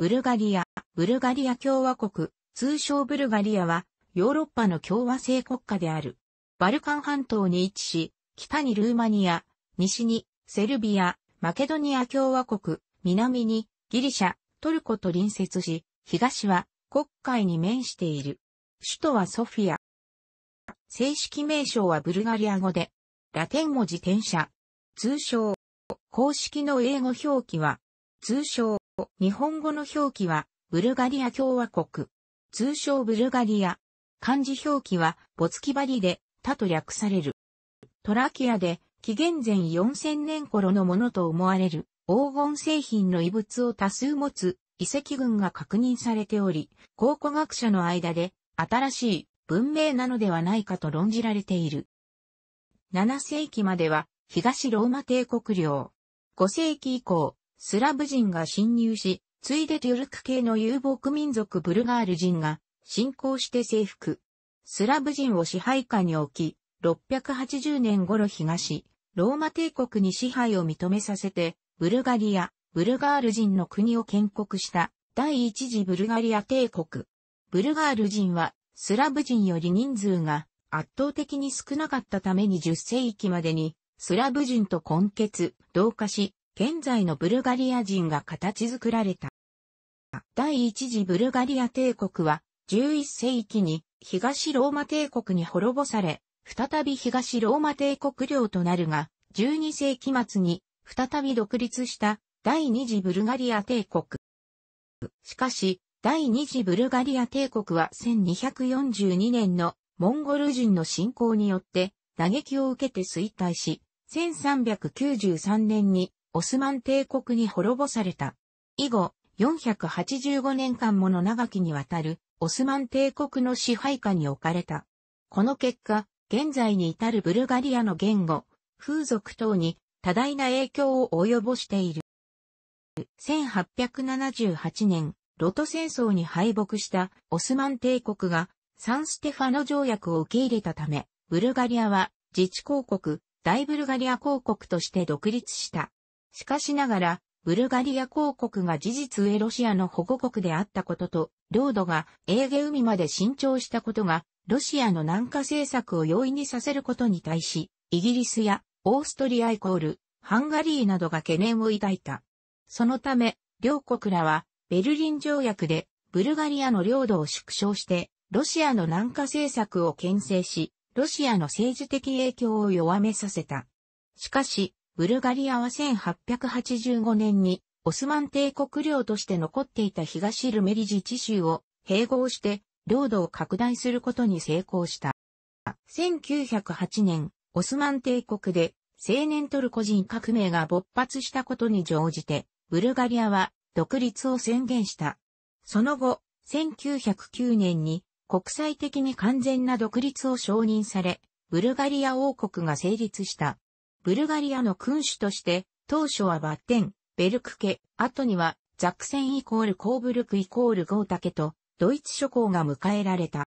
ブルガリア、ブルガリア共和国、通称ブルガリアは、ヨーロッパの共和制国家である。バルカン半島に位置し、北にルーマニア、西にセルビア、マケドニア共和国、南にギリシャ、トルコと隣接し、東は国会に面している。首都はソフィア。正式名称はブルガリア語で、ラテン文字転写。通称、公式の英語表記は、通称、日本語の表記は、ブルガリア共和国。通称ブルガリア。漢字表記は、ボツキバリで、他と略される。トラキアで、紀元前4000年頃のものと思われる、黄金製品の遺物を多数持つ遺跡群が確認されており、考古学者の間で、新しい文明なのではないかと論じられている。7世紀までは、東ローマ帝国領。5世紀以降、スラブ人が侵入し、ついでトゥルク系の遊牧民族ブルガール人が侵攻して征服。スラブ人を支配下に置き、680年頃東、ローマ帝国に支配を認めさせて、ブルガリア、ブルガール人の国を建国した第一次ブルガリア帝国。ブルガール人はスラブ人より人数が圧倒的に少なかったために10世紀までにスラブ人と混血、同化し、現在のブルガリア人が形作られた。第一次ブルガリア帝国は11世紀に東ローマ帝国に滅ぼされ、再び東ローマ帝国領となるが、12世紀末に再び独立した第二次ブルガリア帝国。しかし、第二次ブルガリア帝国は1242年のモンゴル人の侵攻によって打撃を受けて衰退し、1393年にオスマン帝国に滅ぼされた。以後、485年間もの長きにわたる、オスマン帝国の支配下に置かれた。この結果、現在に至るブルガリアの言語、風俗等に多大な影響を及ぼしている。1878年、ロト戦争に敗北したオスマン帝国がサンステファノ条約を受け入れたため、ブルガリアは自治公国、大ブルガリア公国として独立した。しかしながら、ブルガリア公国が事実上ロシアの保護国であったことと、領土がエーゲ海まで伸長したことが、ロシアの南下政策を容易にさせることに対し、イギリスやオーストリアイコール、ハンガリーなどが懸念を抱いた。そのため、両国らは、ベルリン条約で、ブルガリアの領土を縮小して、ロシアの南下政策を牽制し、ロシアの政治的影響を弱めさせた。しかし、ブルガリアは1885年にオスマン帝国領として残っていた東ルメリジ地州を併合して領土を拡大することに成功した。1908年、オスマン帝国で青年トルコ人革命が勃発したことに乗じて、ブルガリアは独立を宣言した。その後、1909年に国際的に完全な独立を承認され、ブルガリア王国が成立した。ブルガリアの君主として、当初はバッテン、ベルク家、後にはザクセンイコールコーブルクイコールゴータ家と、ドイツ諸侯が迎えられた。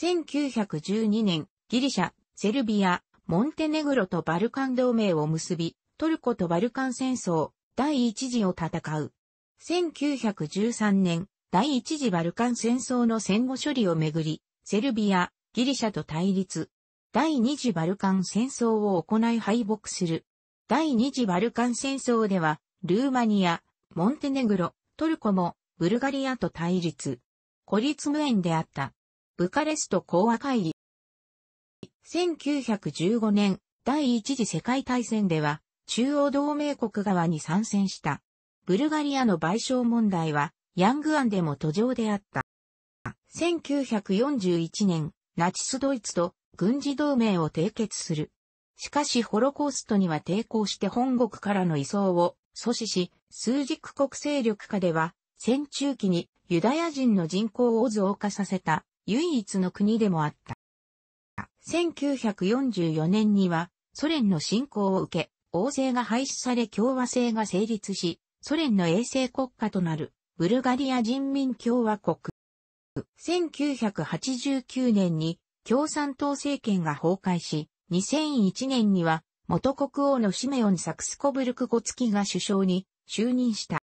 1912年、ギリシャ、セルビア、モンテネグロとバルカン同盟を結び、トルコとバルカン戦争、第一次を戦う。1913年、第一次バルカン戦争の戦後処理をめぐり、セルビア、ギリシャと対立、第二次バルカン戦争を行い敗北する。第二次バルカン戦争では、ルーマニア、モンテネグロ、トルコも、ブルガリアと対立。孤立無縁であった。ブカレスト講和会議。1915年、第一次世界大戦では、中央同盟国側に参戦した。ブルガリアの賠償問題は、ヤングアンでも途上であった。1941年、ナチスドイツと軍事同盟を締結する。しかしホロコーストには抵抗して本国からの移送を阻止し、数軸国勢力下では、戦中期にユダヤ人の人口を増加させた唯一の国でもあった。1944年にはソ連の侵攻を受け、王政が廃止され共和制が成立し、ソ連の衛星国家となるブルガリア人民共和国。1989年に共産党政権が崩壊し、2001年には元国王のシメオン・サクスコブルク・ゴツキが首相に就任した。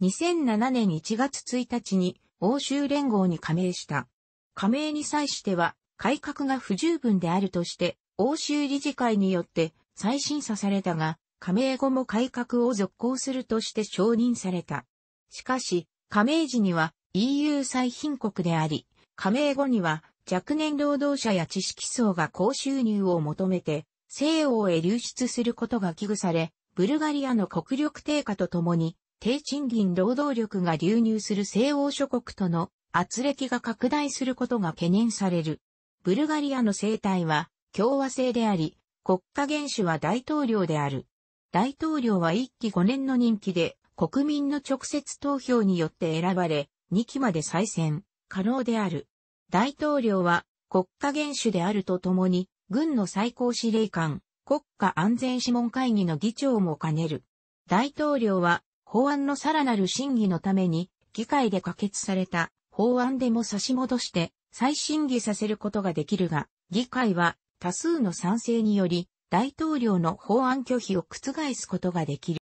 2007年1月1日に欧州連合に加盟した。加盟に際しては改革が不十分であるとして欧州理事会によって再審査されたが、加盟後も改革を続行するとして承認された。しかし、加盟時には EU 最貧国であり、加盟後には若年労働者や知識層が高収入を求めて、西欧へ流出することが危惧され、ブルガリアの国力低下とともに、低賃金労働力が流入する西欧諸国との圧力が拡大することが懸念される。ブルガリアの政体は共和制であり、国家元首は大統領である。大統領は1期5年の任期で国民の直接投票によって選ばれ、2期まで再選可能である。大統領は国家元首であるとともに、軍の最高司令官、国家安全諮問会議の議長も兼ねる。大統領は法案のさらなる審議のために、議会で可決された法案でも差し戻して再審議させることができるが、議会は多数の賛成により大統領の法案拒否を覆すことができる。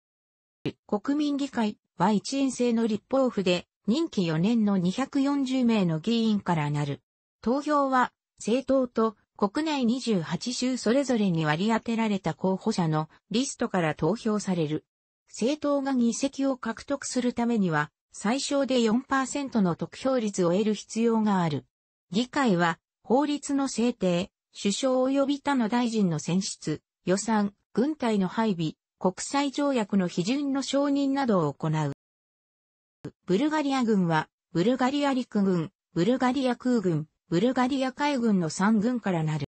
国民議会は一員制の立法府で任期4年の240名の議員からなる。投票は、政党と国内28州それぞれに割り当てられた候補者のリストから投票される。政党が議席を獲得するためには、最小で4%の得票率を得る必要がある。議会は、法律の制定、首相及び他の大臣の選出、予算、軍隊の配備、国際条約の批准の承認などを行う。ブルガリア軍は、ブルガリア陸軍、ブルガリア空軍、ブルガリア海軍の3軍からなる。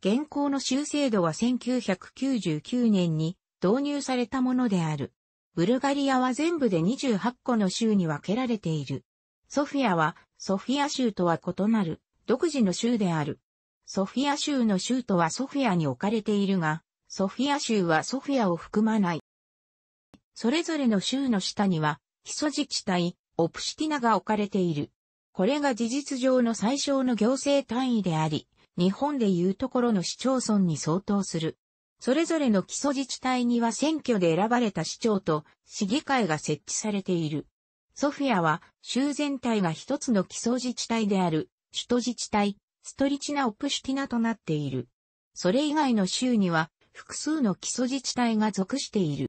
現行の州制度は1999年に導入されたものである。ブルガリアは全部で28個の州に分けられている。ソフィアは、ソフィア州とは異なる、独自の州である。ソフィア州の州都はソフィアに置かれているが、ソフィア州はソフィアを含まない。それぞれの州の下には、基礎自治体、オプシティナが置かれている。これが事実上の最小の行政単位であり、日本でいうところの市町村に相当する。それぞれの基礎自治体には選挙で選ばれた市長と市議会が設置されている。ソフィアは州全体が一つの基礎自治体である首都自治体ストリチナ・オプシティナとなっている。それ以外の州には複数の基礎自治体が属している。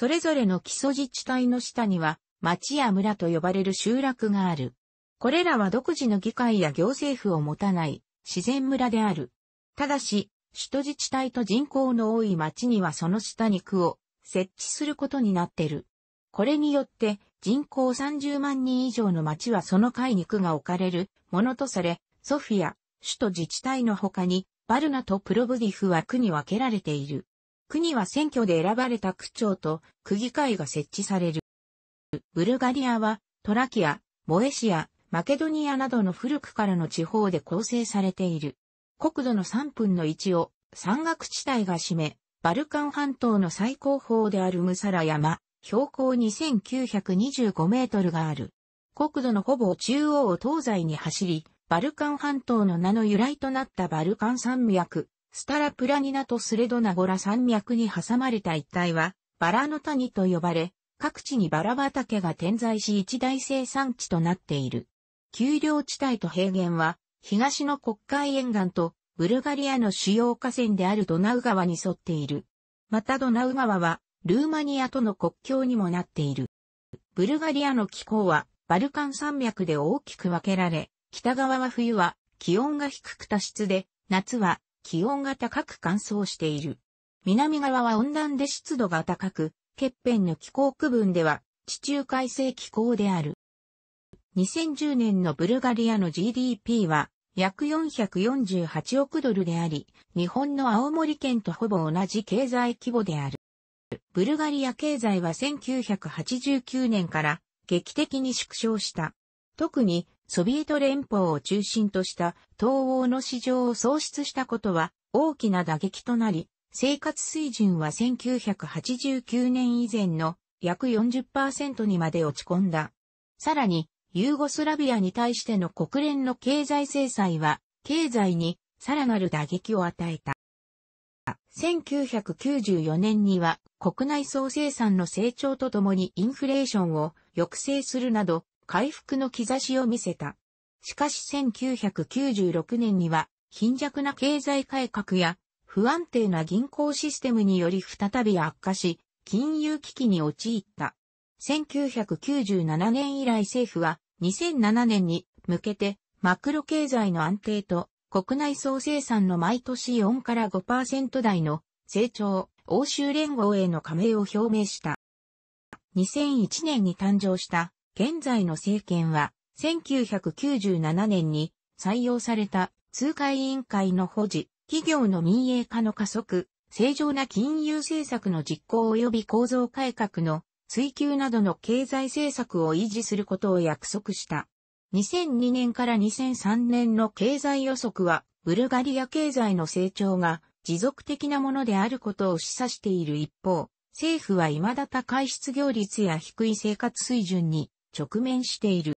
それぞれの基礎自治体の下には、町や村と呼ばれる集落がある。これらは独自の議会や行政府を持たない自然村である。ただし、首都自治体と人口の多い町にはその下に区を設置することになってる。これによって人口30万人以上の町はその階に区が置かれるものとされ、ソフィア、首都自治体の他にバルナとプロブディフは区に分けられている。国は選挙で選ばれた区長と区議会が設置される。ブルガリアはトラキア、モエシア、マケドニアなどの古くからの地方で構成されている。国土の3分の1を山岳地帯が占め、バルカン半島の最高峰であるムサラ山、標高2925メートルがある。国土のほぼ中央を東西に走り、バルカン半島の名の由来となったバルカン山脈、スタラプラニナとスレドナゴラ山脈に挟まれた一帯は、バラの谷と呼ばれ、各地にバラ畑が点在し一大生産地となっている。丘陵地帯と平原は、東の国会沿岸と、ブルガリアの主要河川であるドナウ川に沿っている。またドナウ川は、ルーマニアとの国境にもなっている。ブルガリアの気候は、バルカン山脈で大きく分けられ、北側は冬は気温が低く多湿で、夏は気温が高く乾燥している。南側は温暖で湿度が高く、欠片の気候区分では地中海性気候である。2010年のブルガリアの GDP は約448億ドルであり、日本の青森県とほぼ同じ経済規模である。ブルガリア経済は1989年から劇的に縮小した。特にソビエト連邦を中心とした東欧の市場を創出したことは大きな打撃となり、生活水準は1989年以前の約40%にまで落ち込んだ。さらに、ユーゴスラビアに対しての国連の経済制裁は、経済にさらなる打撃を与えた。1994年には国内総生産の成長とともにインフレーションを抑制するなど回復の兆しを見せた。しかし1996年には貧弱な経済改革や不安定な銀行システムにより再び悪化し、金融危機に陥った。1997年以来政府は2007年に向けてマクロ経済の安定と国内総生産の毎年4から5%台の成長、欧州連合への加盟を表明した。2001年に誕生した現在の政権は、1997年に採用された通貨委員会の保持、企業の民営化の加速、正常な金融政策の実行及び構造改革の追求などの経済政策を維持することを約束した。2002年から2003年の経済予測は、ブルガリア経済の成長が持続的なものであることを示唆している一方、政府は未だ高い失業率や低い生活水準に直面している。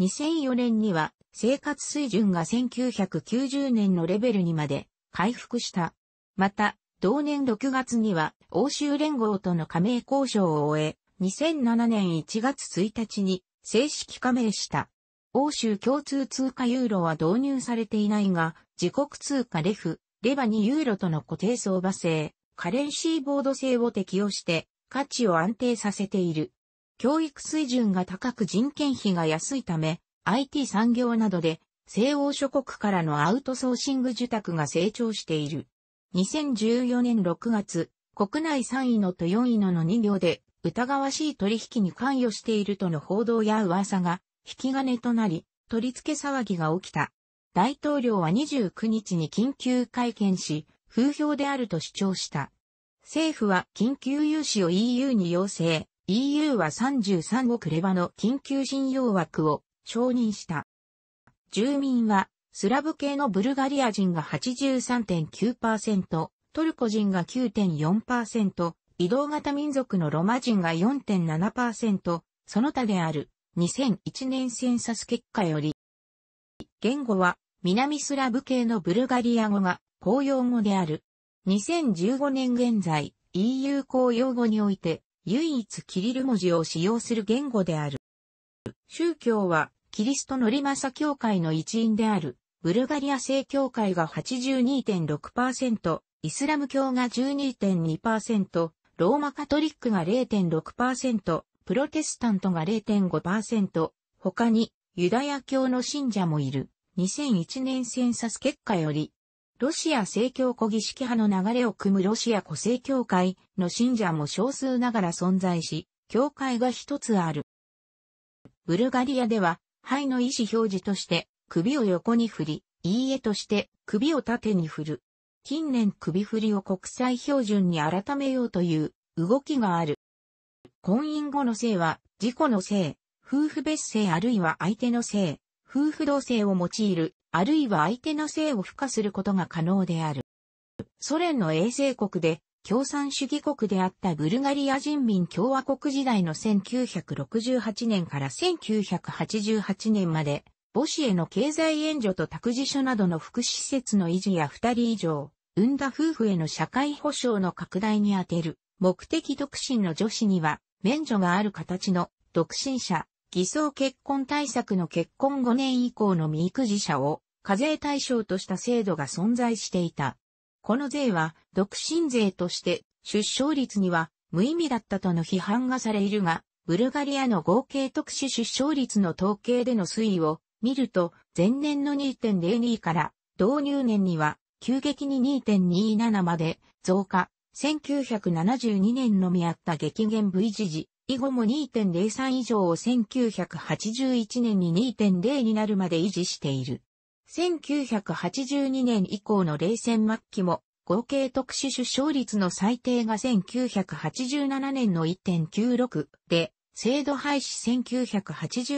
2004年には生活水準が1990年のレベルにまで回復した。また、同年6月には欧州連合との加盟交渉を終え、2007年1月1日に正式加盟した。欧州共通通貨ユーロは導入されていないが、自国通貨レフ、レバニユーロとの固定相場制、カレンシーボード制を適用して価値を安定させている。教育水準が高く人件費が安いため、IT 産業などで西欧諸国からのアウトソーシング受託が成長している。2014年6月、国内3位のと4位のの2行で疑わしい取引に関与しているとの報道や噂が引き金となり、取り付け騒ぎが起きた。大統領は29日に緊急会見し、風評であると主張した。政府は緊急融資を EU に要請。EU は33億レバの緊急信用枠を承認した。住民はスラブ系のブルガリア人が83.9%、トルコ人が9.4%、移動型民族のロマ人が4.7%、その他である2001年センサス結果より、言語は南スラブ系のブルガリア語が公用語である。2015年現在 EU 公用語において唯一キリル文字を使用する言語である。宗教は、キリストのリマサ教会の一員である、ブルガリア正教会が82.6%、イスラム教が12.2%、ローマカトリックが0.6%、プロテスタントが0.5%、他にユダヤ教の信者もいる。2001年センサス結果より、ロシア正教古儀式派の流れを組むロシア古正教会の信者も少数ながら存在し、教会が一つある。ブルガリアでは、肺の意思表示として、首を横に振り、いいえとして首を縦に振る。近年首振りを国際標準に改めようという動きがある。婚姻後の性は、自己の性、夫婦別姓あるいは相手の性、夫婦同性を用いるあるいは相手の性を付加することが可能である。ソ連の衛星国で共産主義国であったブルガリア人民共和国時代の1968年から1988年まで、母子への経済援助と託児所などの福祉施設の維持や2人以上、産んだ夫婦への社会保障の拡大に充てる、目的独身の女子には、免除がある形の独身者、偽装結婚対策の結婚5年以降の未育児者を課税対象とした制度が存在していた。この税は、独身税として、出生率には無意味だったとの批判がされるが、ブルガリアの合計特殊出生率の統計での推移を見ると、前年の2.02から導入年には急激に2.27まで増加、1972年のみあった激減 V 時時、以後も2.03以上を1981年に2.0になるまで維持している。1982年以降の冷戦末期も、合計特殊出生率の最低が1987年の1.96で、制度廃止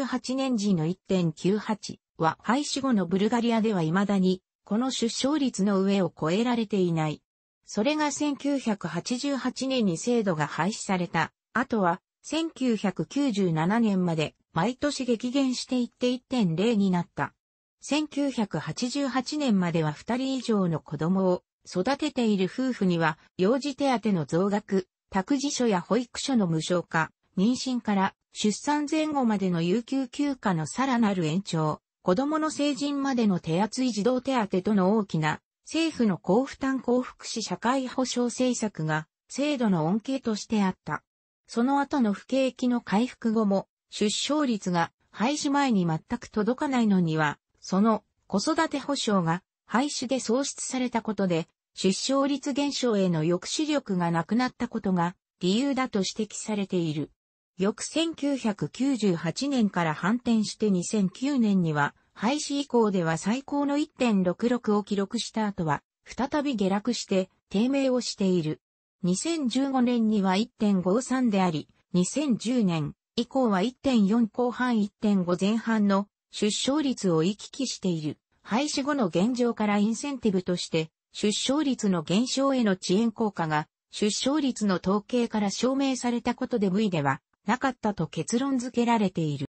1988年時の1.98は廃止後のブルガリアでは未だに、この出生率の上を超えられていない。それが1988年に制度が廃止された。あとは、1997年まで毎年激減していって1.0になった。1988年までは2人以上の子供を育てている夫婦には、幼児手当の増額、託児所や保育所の無償化、妊娠から出産前後までの有給休暇のさらなる延長、子供の成人までの手厚い児童手当との大きな政府の高負担高福祉社会保障政策が制度の恩恵としてあった。その後の不景気の回復後も出生率が廃止前に全く届かないのにはその子育て保障が廃止で創出されたことで、出生率減少への抑止力がなくなったことが理由だと指摘されている。翌1998年から反転して2009年には、廃止以降では最高の1.66を記録した後は、再び下落して低迷をしている。2015年には1.53であり、2010年以降は1.4後半1.5前半の出生率を行き来している。廃止後の現状からインセンティブとして、出生率の減少への遅延効果が、出生率の統計から証明されたことで無意では、なかったと結論付けられている。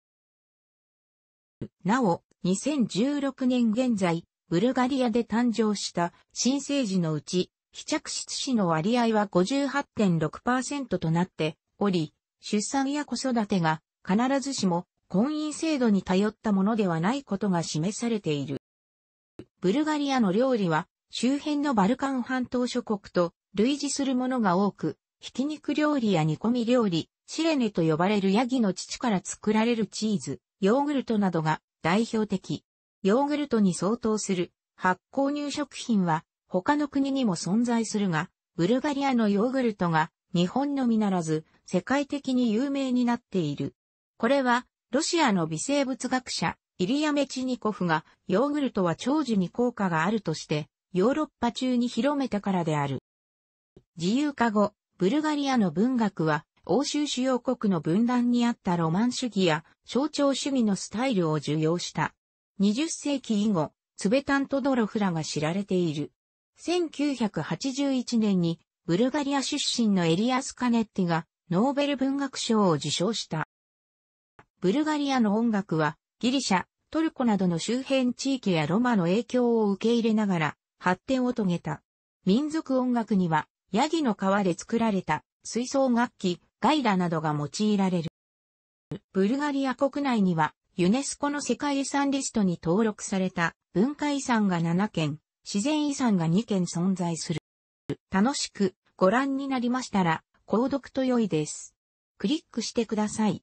なお、2016年現在、ブルガリアで誕生した新生児のうち、非着室死の割合は58.6%となっており、出産や子育てが必ずしも婚姻制度に頼ったものではないことが示されている。ブルガリアの料理は周辺のバルカン半島諸国と類似するものが多く、ひき肉料理や煮込み料理、シレネと呼ばれるヤギの乳から作られるチーズ、ヨーグルトなどが代表的。ヨーグルトに相当する発酵乳食品は他の国にも存在するが、ブルガリアのヨーグルトが日本のみならず世界的に有名になっている。これはロシアの微生物学者、イリア・メチニコフが、ヨーグルトは長寿に効果があるとして、ヨーロッパ中に広めたからである。自由化後、ブルガリアの文学は、欧州主要国の分断にあったロマン主義や象徴主義のスタイルを受容した。20世紀以後、ツベタントドロフラが知られている。1981年にブルガリア出身のエリアス・カネッティがノーベル文学賞を受賞した。ブルガリアの音楽は、ギリシャ、トルコなどの周辺地域やロマの影響を受け入れながら、発展を遂げた。民族音楽には、ヤギの皮で作られた水槽楽器、ガイラなどが用いられる。ブルガリア国内には、ユネスコの世界遺産リストに登録された文化遺産が7件、自然遺産が2件存在する。楽しくご覧になりましたら、購読と良いです。クリックしてください。